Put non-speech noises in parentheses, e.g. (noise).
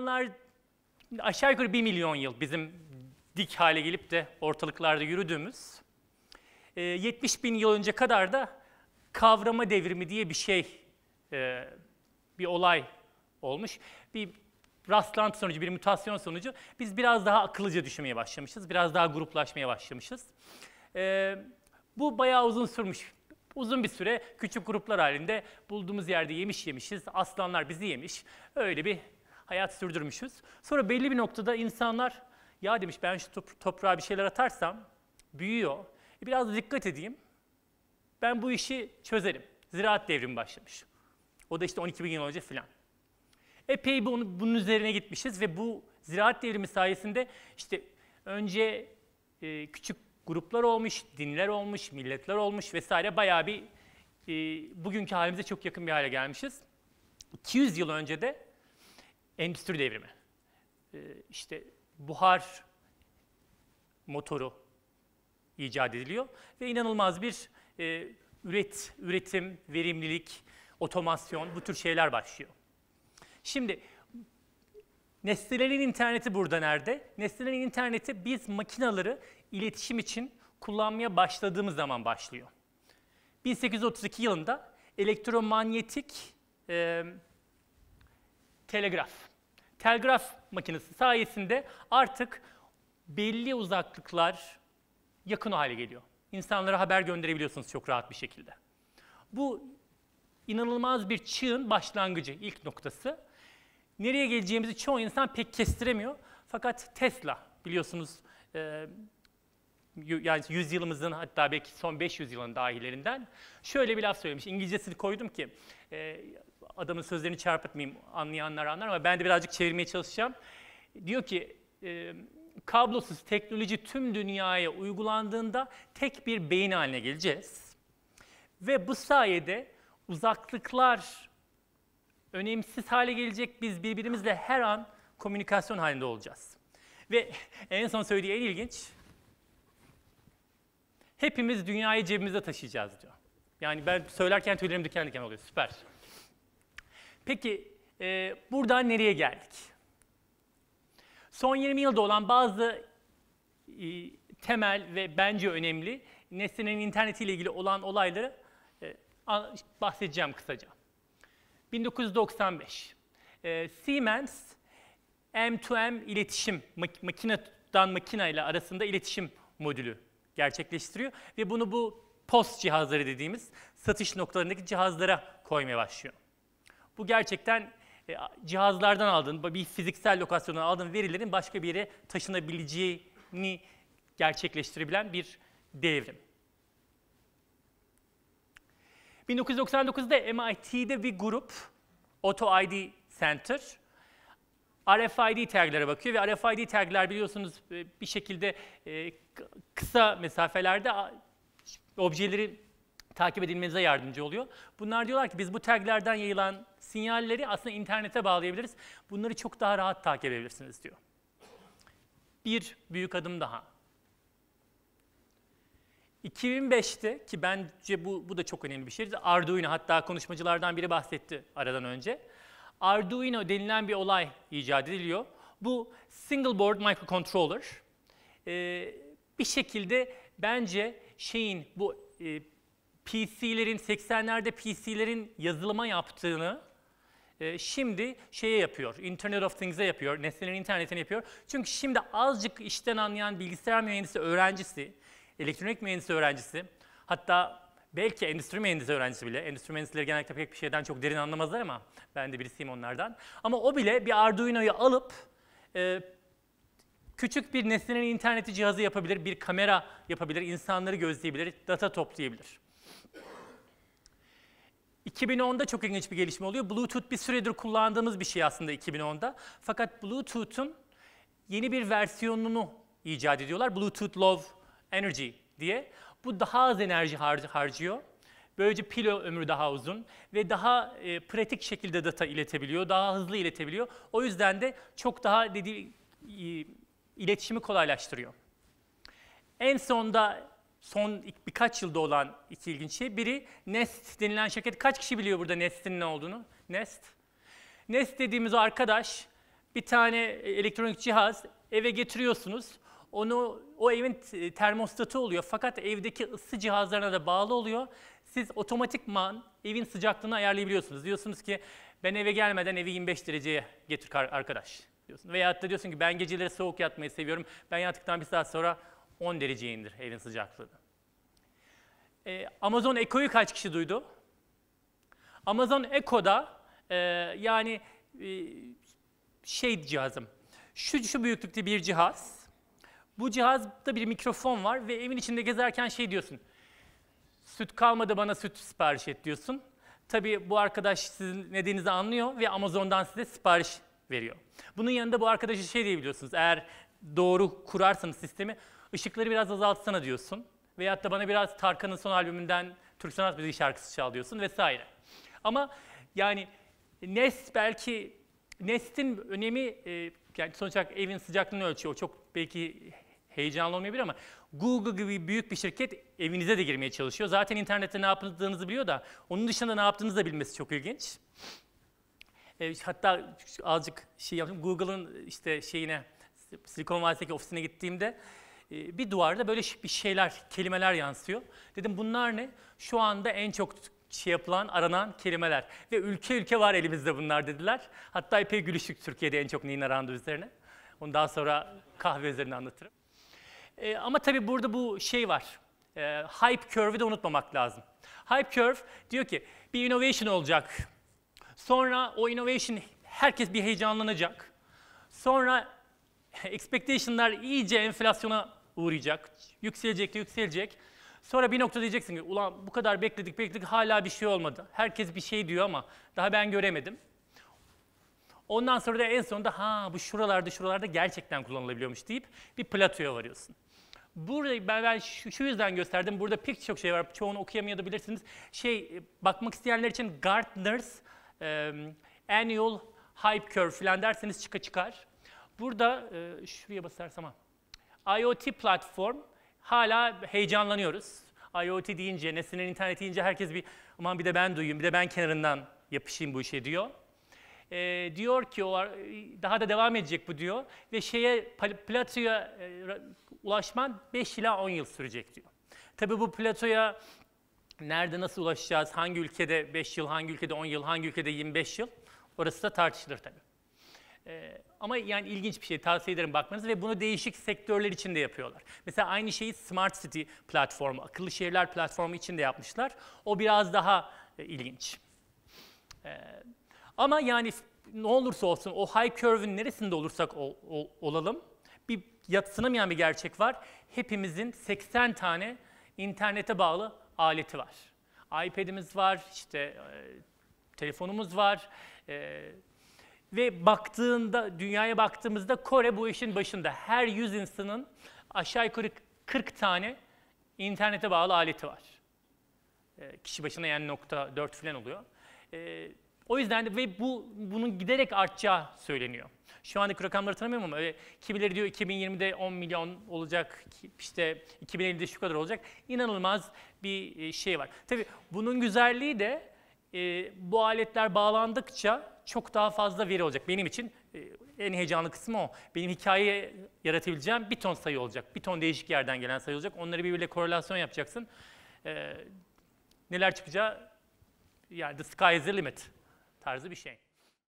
milyonlar, aşağı yukarı bir milyon yıl bizim dik hale gelip de ortalıklarda yürüdüğümüz, 70 e, bin yıl önce kadar da kavrama devrimi diye bir şey, e, bir olay olmuş. Bir rastlantı sonucu, bir mutasyon sonucu biz biraz daha akıllıca düşünmeye başlamışız, biraz daha gruplaşmaya başlamışız. E, bu bayağı uzun sürmüş uzun bir süre küçük gruplar halinde bulduğumuz yerde yemiş yemişiz. Aslanlar bizi yemiş. Öyle bir hayat sürdürmüşüz. Sonra belli bir noktada insanlar ya demiş ben şu toprağa bir şeyler atarsam büyüyor. E biraz dikkat edeyim. Ben bu işi çözerim. Ziraat devrimi başlamış. O da işte 12 bin yıl önce filan. Epey bunu, bunun üzerine gitmişiz ve bu ziraat devrimi sayesinde işte önce e, küçük gruplar olmuş, dinler olmuş, milletler olmuş vesaire bayağı bir e, bugünkü halimize çok yakın bir hale gelmişiz. 200 yıl önce de endüstri devrimi, e, işte buhar motoru icat ediliyor ve inanılmaz bir e, üret, üretim, verimlilik, otomasyon bu tür şeyler başlıyor. Şimdi nesnelerin interneti burada nerede? Nesnelerin interneti biz makinaları iletişim için kullanmaya başladığımız zaman başlıyor. 1832 yılında elektromanyetik e, telegraf telgraf makinesi sayesinde artık belli uzaklıklar yakın hale geliyor. İnsanlara haber gönderebiliyorsunuz çok rahat bir şekilde. Bu inanılmaz bir çığın başlangıcı, ilk noktası. Nereye geleceğimizi çoğu insan pek kestiremiyor. Fakat Tesla biliyorsunuz e, yani yüzyılımızın hatta belki son 500 yılın dahilerinden şöyle bir laf söylemiş. İngilizcesini koydum ki e, adamın sözlerini çarpıtmayayım anlayanlar anlar ama ben de birazcık çevirmeye çalışacağım. Diyor ki e, kablosuz teknoloji tüm dünyaya uygulandığında tek bir beyin haline geleceğiz. Ve bu sayede uzaklıklar önemsiz hale gelecek. Biz birbirimizle her an komünikasyon halinde olacağız. Ve (laughs) en son söylediği en ilginç. Hepimiz dünyayı cebimizde taşıyacağız diyor. Yani ben söylerken tüylerim diken diken oluyor. Süper. Peki e, buradan nereye geldik? Son 20 yılda olan bazı e, temel ve bence önemli nesnenin internetiyle ilgili olan olayları e, bahsedeceğim kısaca. 1995. E, Siemens M2M iletişim mak makineden makine ile arasında iletişim modülü gerçekleştiriyor ve bunu bu POS cihazları dediğimiz satış noktalarındaki cihazlara koymaya başlıyor. Bu gerçekten e, cihazlardan aldığın, bir fiziksel lokasyondan aldığın verilerin başka bir yere taşınabileceğini gerçekleştirebilen bir devrim. 1999'da MIT'de bir grup, Auto ID Center, RFID taglere bakıyor ve RFID tagler biliyorsunuz e, bir şekilde e, kısa mesafelerde objelerin takip edilmenize yardımcı oluyor. Bunlar diyorlar ki biz bu taglerden yayılan sinyalleri aslında internete bağlayabiliriz. Bunları çok daha rahat takip edebilirsiniz diyor. Bir büyük adım daha. 2005'te ki bence bu, bu da çok önemli bir şey. Arduino hatta konuşmacılardan biri bahsetti aradan önce. Arduino denilen bir olay icat ediliyor. Bu single board microcontroller. Ee, bir şekilde bence şeyin bu e, PC'lerin 80'lerde PC'lerin yazılıma yaptığını e, şimdi şeye yapıyor. Internet of Things'e yapıyor. Nesnelerin internetini yapıyor. Çünkü şimdi azıcık işten anlayan bilgisayar mühendisi öğrencisi, elektronik mühendisi öğrencisi, hatta belki endüstri mühendisi öğrencisi bile. Endüstri mühendisleri genellikle pek bir şeyden çok derin anlamazlar ama ben de birisiyim onlardan. Ama o bile bir Arduino'yu alıp e, küçük bir nesnenin interneti cihazı yapabilir, bir kamera yapabilir, insanları gözleyebilir, data toplayabilir. 2010'da çok ilginç bir gelişme oluyor. Bluetooth bir süredir kullandığımız bir şey aslında 2010'da. Fakat Bluetooth'un yeni bir versiyonunu icat ediyorlar. Bluetooth Low Energy diye. Bu daha az enerji har harcıyor. Böylece pil ömrü daha uzun ve daha e, pratik şekilde data iletebiliyor, daha hızlı iletebiliyor. O yüzden de çok daha dediği, iletişimi kolaylaştırıyor. En sonda son birkaç yılda olan iki ilginç şey. Biri Nest denilen şirket. Kaç kişi biliyor burada Nest'in ne olduğunu? Nest. Nest dediğimiz o arkadaş bir tane elektronik cihaz eve getiriyorsunuz. Onu o evin termostatı oluyor fakat evdeki ısı cihazlarına da bağlı oluyor. Siz otomatikman evin sıcaklığını ayarlayabiliyorsunuz. Diyorsunuz ki ben eve gelmeden evi 25 dereceye getir arkadaş diyorsun. Veyahut da diyorsun ki ben geceleri soğuk yatmayı seviyorum. Ben yattıktan bir saat sonra 10 dereceye indir evin sıcaklığı. Ee, Amazon Echo'yu kaç kişi duydu? Amazon Echo'da e, yani e, şey cihazım, şu, şu büyüklükte bir cihaz, bu cihazda bir mikrofon var ve evin içinde gezerken şey diyorsun, süt kalmadı bana süt sipariş et diyorsun. Tabii bu arkadaş sizin nedeninizi anlıyor ve Amazon'dan size sipariş veriyor. Bunun yanında bu arkadaşa şey diyebiliyorsunuz. Eğer doğru kurarsanız sistemi Işıkları biraz azaltsana diyorsun. Veyahut da bana biraz Tarkan'ın son albümünden Türk Sanat Müziği şarkısı çal diyorsun vesaire. Ama yani Nest belki Nest'in önemi e, yani sonuç olarak evin sıcaklığını ölçüyor. Çok belki heyecanlı olmayabilir ama Google gibi büyük bir şirket evinize de girmeye çalışıyor. Zaten internette ne yaptığınızı biliyor da onun dışında ne yaptığınızı da bilmesi çok ilginç. E, hatta azıcık şey yaptım. Google'ın işte şeyine Silikon Vadisi'ndeki ofisine gittiğimde e, bir duvarda böyle bir şeyler, kelimeler yansıyor. Dedim bunlar ne? Şu anda en çok şey yapılan, aranan kelimeler. Ve ülke ülke var elimizde bunlar dediler. Hatta epey gülüştük Türkiye'de en çok neyin arandığı üzerine. Onu daha sonra kahve üzerine anlatırım. E, ama tabii burada bu şey var. E, hype curve'ü de unutmamak lazım. Hype curve diyor ki bir innovation olacak. Sonra o innovation herkes bir heyecanlanacak. Sonra expectation'lar iyice enflasyona uğrayacak. Yükselecek de yükselecek. Sonra bir nokta diyeceksin ki ulan bu kadar bekledik bekledik hala bir şey olmadı. Herkes bir şey diyor ama daha ben göremedim. Ondan sonra da en sonunda ha bu şuralarda şuralarda gerçekten kullanılabiliyormuş deyip bir platoya varıyorsun. Burada ben, ben şu, şu yüzden gösterdim. Burada pek çok şey var. Çoğunu okuyamayabilirsiniz. Şey bakmak isteyenler için Gartner's e, Annual Hype Curve falan derseniz çıka çıkar. Burada e, şuraya basarsam ha. IoT platform hala heyecanlanıyoruz. IoT deyince, nesnenin interneti deyince herkes bir aman bir de ben duyayım, bir de ben kenarından yapışayım bu işe diyor. E, diyor ki o daha da devam edecek bu diyor ve şeye platoya e, ulaşman 5 ila 10 yıl sürecek diyor. Tabii bu platoya nerede nasıl ulaşacağız? Hangi ülkede 5 yıl, hangi ülkede 10 yıl, hangi ülkede 25 yıl? Orası da tartışılır tabii. E, ama yani ilginç bir şey tavsiye ederim bakmanız ve bunu değişik sektörler için de yapıyorlar. Mesela aynı şeyi Smart City platformu, akıllı şehirler platformu için de yapmışlar. O biraz daha e, ilginç. E, ama yani ne olursa olsun o high curve'ün neresinde olursak ol, ol, olalım bir yatsınamayan bir gerçek var. Hepimizin 80 tane internete bağlı aleti var. iPad'imiz var, işte e, telefonumuz var, e, ve baktığında, dünyaya baktığımızda Kore bu işin başında. Her 100 insanın aşağı yukarı 40 tane internete bağlı aleti var. E, kişi başına yani nokta 4 falan oluyor. E, o yüzden de ve bu bunun giderek artacağı söyleniyor. Şu andaki rakamları tanımıyorum ama kimileri diyor 2020'de 10 milyon olacak, işte 2050'de şu kadar olacak. İnanılmaz bir e, şey var. Tabii bunun güzelliği de e, bu aletler bağlandıkça çok daha fazla veri olacak. Benim için e, en heyecanlı kısmı o. Benim hikaye yaratabileceğim bir ton sayı olacak. Bir ton değişik yerden gelen sayı olacak. Onları birbiriyle korelasyon yapacaksın. E, neler çıkacağı yani the sky is the limit tarzı bir şey.